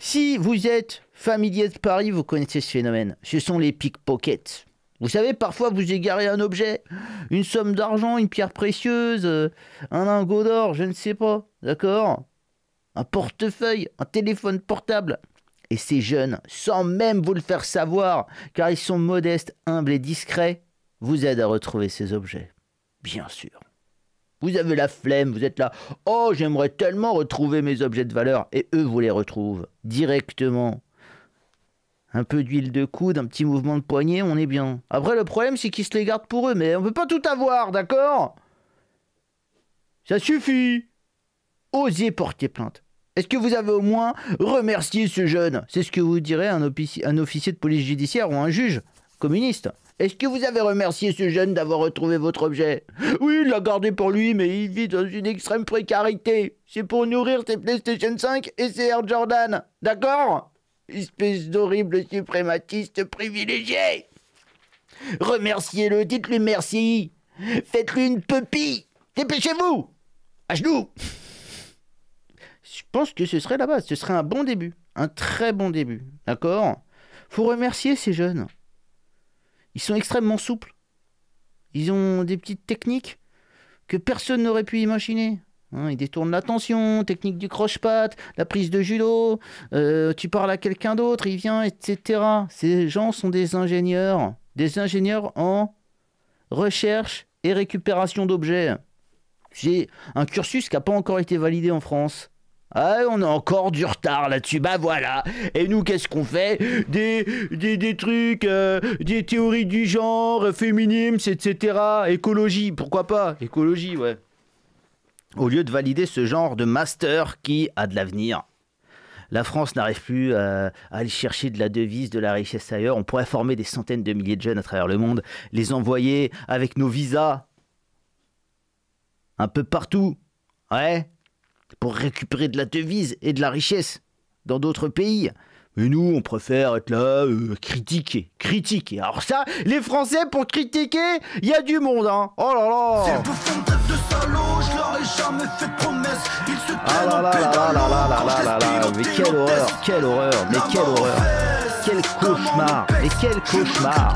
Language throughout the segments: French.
Si vous êtes familier de Paris, vous connaissez ce phénomène. Ce sont les pickpockets. Vous savez, parfois vous égarez un objet, une somme d'argent, une pierre précieuse, euh, un lingot d'or, je ne sais pas, d'accord Un portefeuille, un téléphone portable. Et ces jeunes, sans même vous le faire savoir, car ils sont modestes, humbles et discrets, vous aident à retrouver ces objets. Bien sûr. Vous avez la flemme, vous êtes là. Oh, j'aimerais tellement retrouver mes objets de valeur. Et eux vous les retrouvent directement. Un peu d'huile de coude, un petit mouvement de poignet, on est bien. Après, le problème, c'est qu'ils se les gardent pour eux, mais on ne peut pas tout avoir, d'accord Ça suffit Osez porter plainte. Est-ce que vous avez au moins remercié ce jeune C'est ce que vous direz un officier de police judiciaire ou un juge communiste. Est-ce que vous avez remercié ce jeune d'avoir retrouvé votre objet Oui, il l'a gardé pour lui, mais il vit dans une extrême précarité. C'est pour nourrir ses PlayStation 5 et ses Air Jordan. D'accord Espèce d'horrible suprématiste privilégié Remerciez-le, dites-lui merci. Faites-lui une pupille. Dépêchez-vous À genoux Je pense que ce serait la base, ce serait un bon début. Un très bon début. D'accord Faut remercier ces jeunes. Ils sont extrêmement souples. Ils ont des petites techniques que personne n'aurait pu imaginer. Hein. ils détournent l'attention, technique du croche-patte, la prise de judo, euh, tu parles à quelqu'un d'autre, il vient, etc. Ces gens sont des ingénieurs, des ingénieurs en recherche et récupération d'objets. J'ai un cursus qui n'a pas encore été validé en France. Ah, on a encore du retard là-dessus, bah voilà. Et nous, qu'est-ce qu'on fait des, des, trucs, euh, des théories du genre, féminisme, etc. Écologie, pourquoi pas Écologie, ouais. Au lieu de valider ce genre de master qui a de l'avenir. La France n'arrive plus à, euh, à aller chercher de la devise, de la richesse ailleurs. On pourrait former des centaines de milliers de jeunes à travers le monde, les envoyer avec nos visas un peu partout. Ouais, pour récupérer de la devise et de la richesse dans d'autres pays. Mais nous, on préfère être là, euh, critiquer, critiquer. Alors ça, les Français, pour critiquer, il y a du monde, hein. Oh là là C'est ah là là là là là Mais quelle horreur, quelle horreur, mais quelle horreur Quel cauchemar, mais quel cauchemar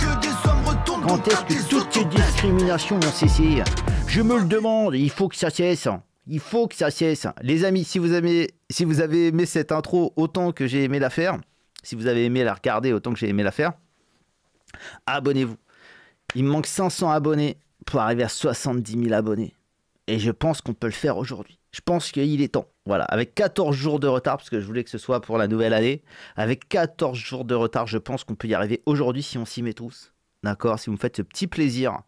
Quand est-ce que toutes ces discriminations vont cesser Je me le demande, il faut que ça cesse. Il faut que ça cesse. Les amis, si vous, si vous avez aimé cette intro autant que j'ai aimé la faire, si vous avez aimé la regarder autant que j'ai aimé la faire, abonnez-vous. Il me manque 500 abonnés pour arriver à 70 000 abonnés. Et je pense qu'on peut le faire aujourd'hui. Je pense qu'il est temps. Voilà, avec 14 jours de retard, parce que je voulais que ce soit pour la nouvelle année, avec 14 jours de retard, je pense qu'on peut y arriver aujourd'hui si on s'y met tous. D'accord Si vous me faites ce petit plaisir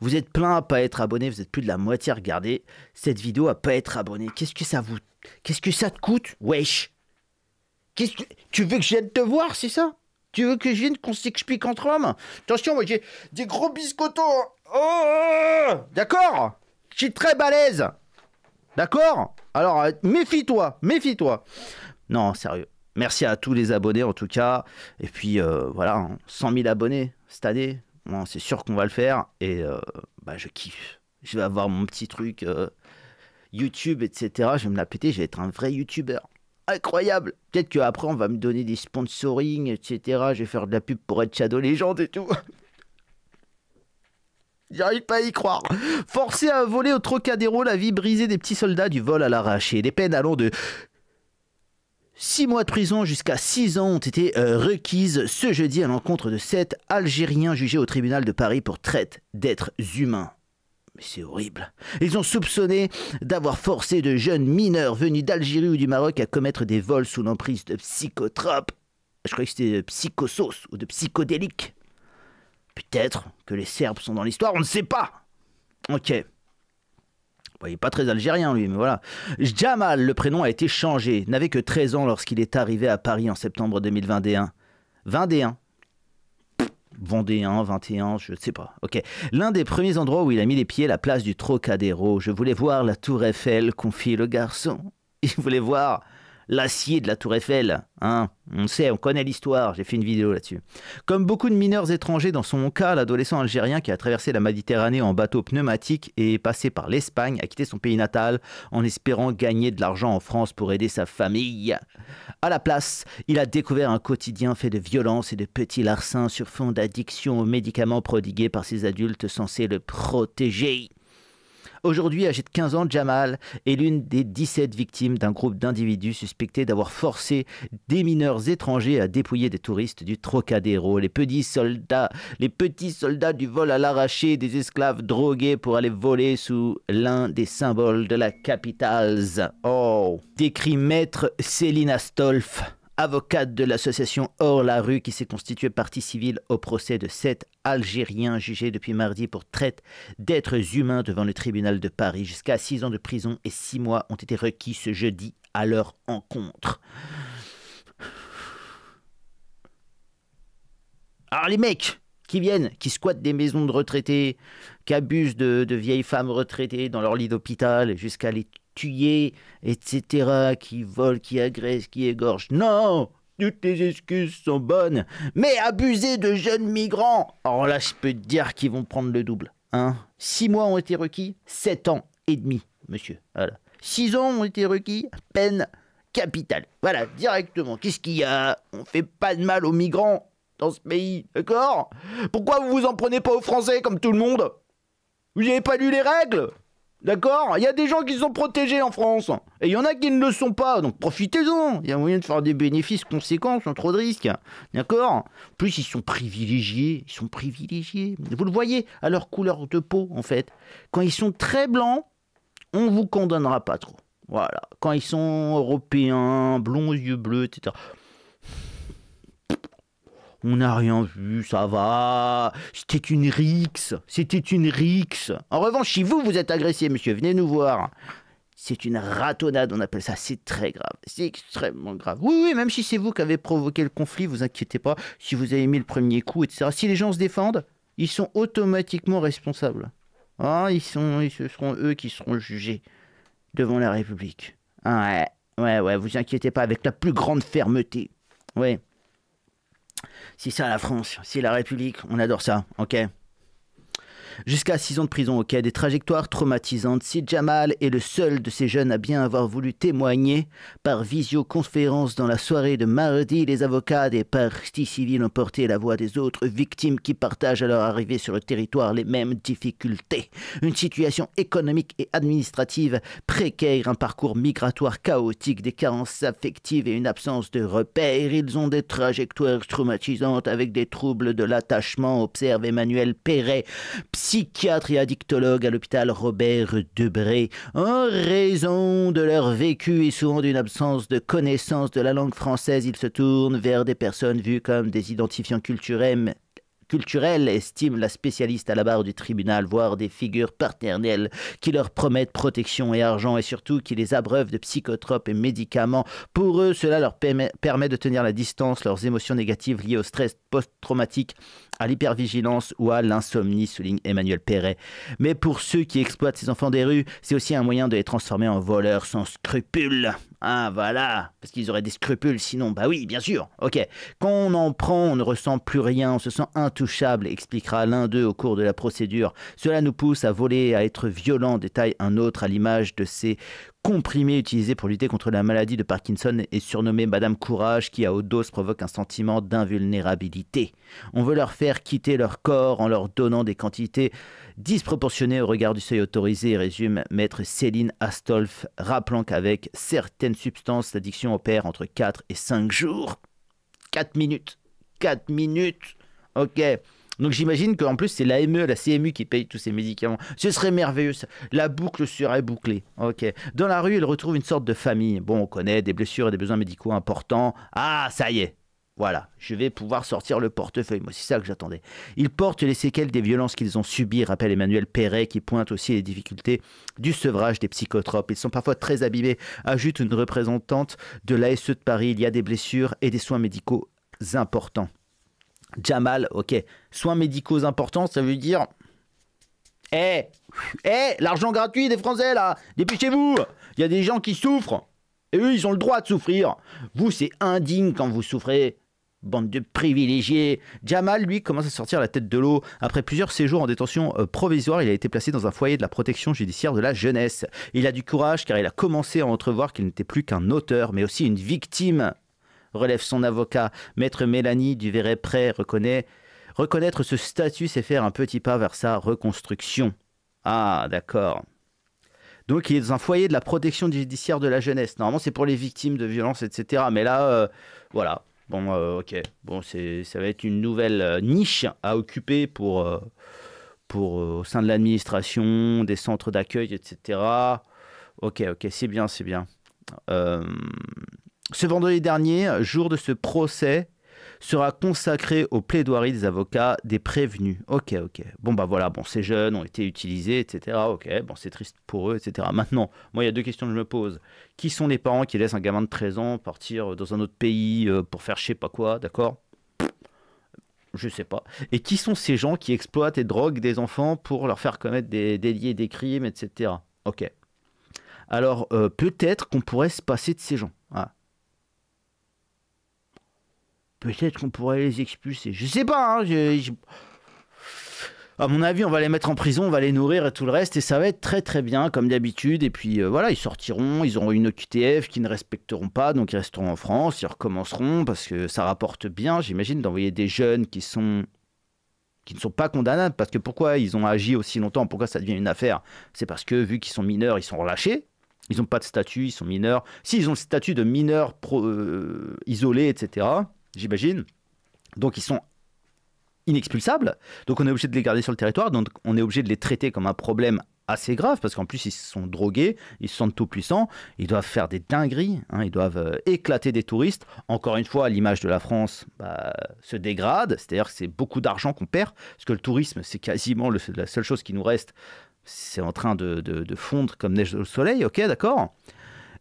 vous êtes plein à pas être abonné, vous êtes plus de la moitié à regarder cette vidéo à pas être abonné. Qu'est-ce que ça vous... Qu'est-ce que ça te coûte Wesh Qu'est-ce que... Tu veux que je vienne te voir, c'est ça Tu veux que je vienne qu'on s'explique entre hommes Attention, moi j'ai des gros biscottos hein. oh D'accord Je suis très balèze D'accord Alors, euh, méfie-toi, méfie-toi Non, sérieux. Merci à tous les abonnés en tout cas. Et puis euh, voilà, 100 hein, 000 abonnés cette année c'est sûr qu'on va le faire et euh, bah, je kiffe. Je vais avoir mon petit truc euh, YouTube, etc. Je vais me la péter, je vais être un vrai YouTuber. Incroyable! Peut-être qu'après, on va me donner des sponsorings, etc. Je vais faire de la pub pour être Shadow Legend et tout. J'arrive pas à y croire. Forcé à voler au Trocadéro, la vie brisée des petits soldats du vol à l'arraché. Des peines allant de Six mois de prison jusqu'à six ans ont été euh, requises ce jeudi à l'encontre de sept Algériens jugés au tribunal de Paris pour traite d'êtres humains. Mais c'est horrible. Ils ont soupçonné d'avoir forcé de jeunes mineurs venus d'Algérie ou du Maroc à commettre des vols sous l'emprise de psychotropes. Je croyais que c'était de psychosauce ou de psychodélique. Peut-être que les Serbes sont dans l'histoire, on ne sait pas. Ok il n'est pas très algérien lui, mais voilà. Jamal, le prénom a été changé, n'avait que 13 ans lorsqu'il est arrivé à Paris en septembre 2021. 21 Vendéen, 21, je ne sais pas. Ok. L'un des premiers endroits où il a mis les pieds, la place du Trocadéro. Je voulais voir la tour Eiffel, confie le garçon. Il voulait voir l'acier de la tour Eiffel. Hein on sait, on connaît l'histoire, j'ai fait une vidéo là-dessus. Comme beaucoup de mineurs étrangers, dans son cas, l'adolescent algérien qui a traversé la Méditerranée en bateau pneumatique et est passé par l'Espagne a quitté son pays natal en espérant gagner de l'argent en France pour aider sa famille. À la place, il a découvert un quotidien fait de violences et de petits larcins sur fond d'addiction aux médicaments prodigués par ses adultes censés le protéger. Aujourd'hui, âgé de 15 ans, Jamal est l'une des 17 victimes d'un groupe d'individus suspectés d'avoir forcé des mineurs étrangers à dépouiller des touristes du Trocadéro. Les petits soldats, les petits soldats du vol à l'arraché des esclaves drogués pour aller voler sous l'un des symboles de la capitale. Oh, décrit maître Céline Astolphe avocate de l'association Hors la rue qui s'est constituée partie civile au procès de sept Algériens jugés depuis mardi pour traite d'êtres humains devant le tribunal de Paris. Jusqu'à six ans de prison et six mois ont été requis ce jeudi à leur encontre. Alors les mecs qui viennent, qui squattent des maisons de retraités, qui abusent de, de vieilles femmes retraitées dans leur lit d'hôpital jusqu'à les tués, etc., qui volent, qui agressent, qui égorgent. Non toutes les excuses sont bonnes, mais abuser de jeunes migrants Alors oh là, je peux te dire qu'ils vont prendre le double. Hein Six mois ont été requis, sept ans et demi, monsieur. Voilà. Six ans ont été requis, peine capitale. Voilà, directement. Qu'est-ce qu'il y a On fait pas de mal aux migrants dans ce pays, d'accord Pourquoi vous vous en prenez pas aux Français comme tout le monde Vous n'avez pas lu les règles D'accord Il y a des gens qui sont protégés en France. Et il y en a qui ne le sont pas. Donc profitez-en. Il y a moyen de faire des bénéfices conséquents sans trop de risques. D'accord plus, ils sont privilégiés. Ils sont privilégiés. Vous le voyez à leur couleur de peau, en fait. Quand ils sont très blancs, on ne vous condamnera pas trop. Voilà. Quand ils sont européens, blonds, yeux bleus, etc. On n'a rien vu, ça va. C'était une rixe. C'était une rixe. En revanche, si vous, vous êtes agressé, monsieur, venez nous voir. C'est une ratonnade, on appelle ça. C'est très grave. C'est extrêmement grave. Oui, oui, même si c'est vous qui avez provoqué le conflit, vous inquiétez pas. Si vous avez mis le premier coup, etc. Si les gens se défendent, ils sont automatiquement responsables. Ah, ils sont, ce seront eux qui seront jugés devant la République. Ah, ouais, ouais, ouais, vous inquiétez pas, avec la plus grande fermeté. Ouais. Si ça, la France, si la République, on adore ça, ok Jusqu'à 6 ans de prison, ok, des trajectoires traumatisantes. Si Jamal est le seul de ces jeunes à bien avoir voulu témoigner par visioconférence dans la soirée de mardi, les avocats des partis civils ont porté la voix des autres victimes qui partagent à leur arrivée sur le territoire les mêmes difficultés. Une situation économique et administrative précaire, un parcours migratoire chaotique, des carences affectives et une absence de repères. Ils ont des trajectoires traumatisantes avec des troubles de l'attachement, observe Emmanuel Perret, psychiatre et addictologue à l'hôpital Robert Debré, en raison de leur vécu et souvent d'une absence de connaissance de la langue française, ils se tournent vers des personnes vues comme des identifiants culturels estime la spécialiste à la barre du tribunal, voire des figures paternelles qui leur promettent protection et argent et surtout qui les abreuvent de psychotropes et médicaments. Pour eux, cela leur permet de tenir la distance, leurs émotions négatives liées au stress post-traumatique à l'hypervigilance ou à l'insomnie, souligne Emmanuel Perret. Mais pour ceux qui exploitent ces enfants des rues, c'est aussi un moyen de les transformer en voleurs sans scrupules. Ah voilà, parce qu'ils auraient des scrupules sinon, bah oui, bien sûr, ok. Quand on en prend, on ne ressent plus rien, on se sent intouchable, expliquera l'un d'eux au cours de la procédure. Cela nous pousse à voler, à être violent, détaille un autre à l'image de ces comprimés utilisés pour lutter contre la maladie de Parkinson et surnommés Madame Courage qui à haute dose provoque un sentiment d'invulnérabilité. On veut leur faire quitter leur corps en leur donnant des quantités disproportionné au regard du seuil autorisé, résume maître Céline Astolf, rappelant qu'avec certaines substances, l'addiction opère entre 4 et 5 jours. 4 minutes. 4 minutes. Ok. Donc j'imagine qu'en plus c'est l'AME, la CMU qui paye tous ces médicaments. Ce serait merveilleux, ça. la boucle serait bouclée. Ok. Dans la rue, elle retrouve une sorte de famille. Bon, on connaît des blessures et des besoins médicaux importants. Ah, ça y est, voilà, je vais pouvoir sortir le portefeuille. Moi, c'est ça que j'attendais. Ils portent les séquelles des violences qu'ils ont subies, rappelle Emmanuel Perret, qui pointe aussi les difficultés du sevrage des psychotropes. Ils sont parfois très abîmés, ajoute une représentante de l'ASE de Paris. Il y a des blessures et des soins médicaux importants. Jamal, ok. Soins médicaux importants, ça veut dire. Eh Eh L'argent gratuit des Français, là Dépêchez-vous Il y a des gens qui souffrent Et eux, ils ont le droit de souffrir Vous, c'est indigne quand vous souffrez bande de privilégiés. Jamal, lui, commence à sortir la tête de l'eau. Après plusieurs séjours en détention euh, provisoire, il a été placé dans un foyer de la protection judiciaire de la jeunesse. Il a du courage car il a commencé à entrevoir qu'il n'était plus qu'un auteur, mais aussi une victime. Relève son avocat, maître Mélanie du Verret Prêt reconnaît reconnaître ce statut, c'est faire un petit pas vers sa reconstruction. Ah, d'accord. Donc il est dans un foyer de la protection judiciaire de la jeunesse. Normalement c'est pour les victimes de violences, etc. Mais là, euh, voilà, Bon, euh, ok. Bon, ça va être une nouvelle euh, niche à occuper pour, euh, pour au sein de l'administration, des centres d'accueil, etc. Ok, ok, c'est bien, c'est bien. ce vendredi dernier, jour de ce procès sera consacré aux plaidoiries des avocats des prévenus. Ok, ok. Bon, bah voilà, bon, ces jeunes ont été utilisés, etc. Ok, bon, c'est triste pour eux, etc. Maintenant, moi, il y a deux questions que je me pose. Qui sont les parents qui laissent un gamin de 13 ans partir euh, dans un autre pays euh, pour faire je sais pas quoi, d'accord je sais pas. Et qui sont ces gens qui exploitent et droguent des enfants pour leur faire commettre des délits, des crimes, etc. Ok. Alors euh, peut-être qu'on pourrait se passer de ces gens. Peut-être qu'on pourrait les expulser. Je sais pas, hein, À mon avis, on va les mettre en prison, on va les nourrir et tout le reste, et ça va être très très bien, comme d'habitude. Et puis euh, voilà, ils sortiront, ils auront une OQTF qu'ils ne respecteront pas, donc ils resteront en France, ils recommenceront, parce que ça rapporte bien, j'imagine, d'envoyer des jeunes qui sont qui ne sont pas condamnables, parce que pourquoi ils ont agi aussi longtemps, pourquoi ça devient une affaire C'est parce que, vu qu'ils sont mineurs, ils sont relâchés, ils n'ont pas de statut, ils sont mineurs. S'ils ont le statut de mineurs euh, isolés, etc., j'imagine. Donc ils sont inexpulsables. Donc on est obligé de les garder sur le territoire. Donc on est obligé de les traiter comme un problème assez grave parce qu'en plus ils sont drogués, ils se sentent tout puissants, ils doivent faire des dingueries, hein, ils doivent euh, éclater des touristes. Encore une fois, l'image de la France bah, se dégrade, c'est-à-dire que c'est beaucoup d'argent qu'on perd parce que le tourisme c'est quasiment la seule chose qui nous reste. C'est en train de, de fondre comme neige au soleil, ok, d'accord.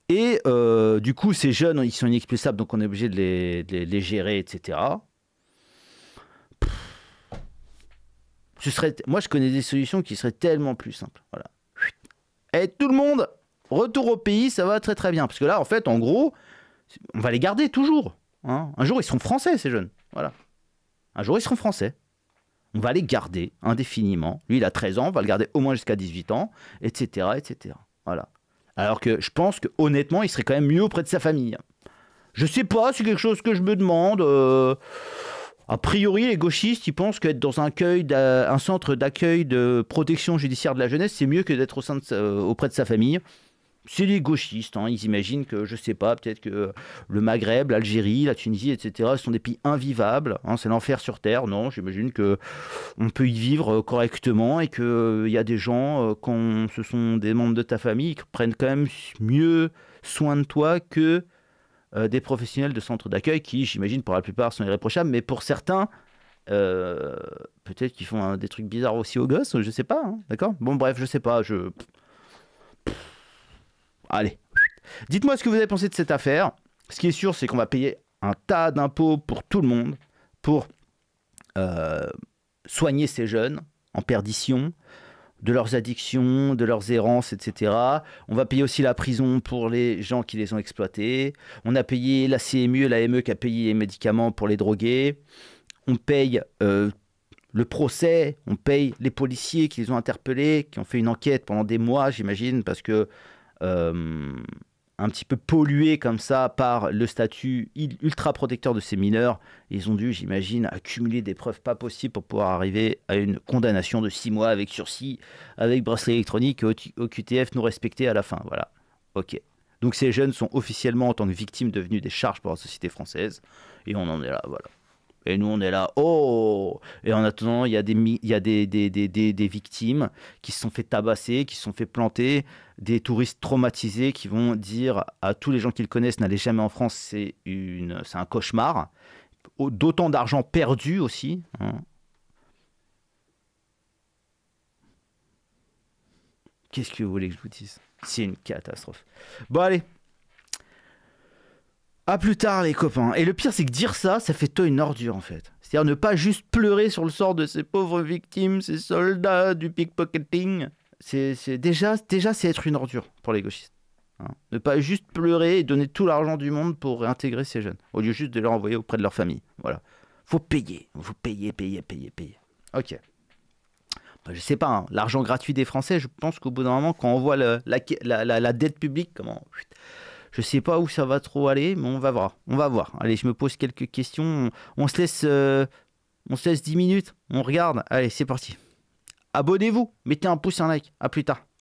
Et euh, du coup, ces jeunes, ils sont inexpulsables, donc on est obligé de les, gérer, etc. ce serait, moi, je connais des solutions qui seraient tellement plus simples. Voilà. Et tout le monde, retour au pays, ça va très très bien. Parce que là, en fait, en gros, on va les garder toujours. Hein. Un jour, ils seront français, ces jeunes. Voilà. Un jour, ils seront français. On va les garder indéfiniment. Lui, il a 13 ans, on va le garder au moins jusqu'à 18 ans, etc. etc. Voilà. Alors que je pense que honnêtement, il serait quand même mieux auprès de sa famille. Je sais pas, c'est quelque chose que je me demande. Euh, a priori, les gauchistes, ils pensent qu'être dans un, centre d'accueil de protection judiciaire de la jeunesse, c'est mieux que d'être euh, auprès de sa famille c'est des gauchistes. Hein. Ils imaginent que, je sais pas, peut-être que le Maghreb, l'Algérie, la Tunisie, etc., ce sont des pays invivables. Hein. C'est l'enfer sur terre. Non, j'imagine que on peut y vivre euh, correctement et que euh, y a des gens, euh, quand ce sont des membres de ta famille, qui prennent quand même mieux soin de toi que des professionnels de centres d'accueil qui, j'imagine, pour la plupart, sont irréprochables. Mais pour certains, peut-être qu'ils font hein, des trucs bizarres aussi aux gosses. Je sais pas. Hein. D'accord. Bon, bref, je sais pas. Je Allez, dites-moi ce que vous avez pensé de cette affaire. Ce qui est sûr, c'est qu'on va payer un tas d'impôts pour tout le monde, pour euh, soigner ces jeunes en perdition, de leurs addictions, de leurs errances, etc. On va payer aussi la prison pour les gens qui les ont exploités. On a payé la CMU la ME qui a payé les médicaments pour les drogués. On paye euh, le procès, on paye les policiers qui les ont interpellés, qui ont fait une enquête pendant des mois, j'imagine, parce que euh, un petit peu pollué comme ça par le statut ultra protecteur de ces mineurs. Ils ont dû, j'imagine, accumuler des preuves pas possibles pour pouvoir arriver à une condamnation de 6 mois avec sursis, avec bracelet électronique et au QTF nous respecter à la fin. Voilà. Ok. Donc ces jeunes sont officiellement en tant que victimes devenues des charges pour la société française. Et on en est là, voilà. Et nous, on est là, oh Et en attendant, il y a, des, y a des, des, des, des, victimes qui se sont fait tabasser, qui se sont fait planter, des touristes traumatisés qui vont dire à tous les gens qu'ils connaissent, n'allez jamais en France, c'est un cauchemar. D'autant d'argent perdu aussi. Hein. Qu'est-ce que vous voulez que je vous dise C'est une catastrophe. Bon, allez à plus tard, les copains. Et le pire, c'est que dire ça, ça fait toi une ordure, en fait. C'est-à-dire ne pas juste pleurer sur le sort de ces pauvres victimes, ces soldats du pickpocketing. C'est déjà, déjà c'est être une ordure pour les gauchistes. Hein. Ne pas juste pleurer et donner tout l'argent du monde pour réintégrer ces jeunes, au lieu juste de les envoyer auprès de leur famille. Voilà. Faut payer, faut payer, payer, payer, payer. Ok. Bah, je sais pas, hein. l'argent gratuit des Français, je pense qu'au bout d'un moment, quand on voit la, dette publique, comment. Je sais pas où ça va trop aller, mais on va voir. On va voir. Allez, je me pose quelques questions. On, se laisse, euh, on se 10 minutes. On regarde. Allez, c'est parti. Abonnez-vous. Mettez un pouce, un like. A plus tard.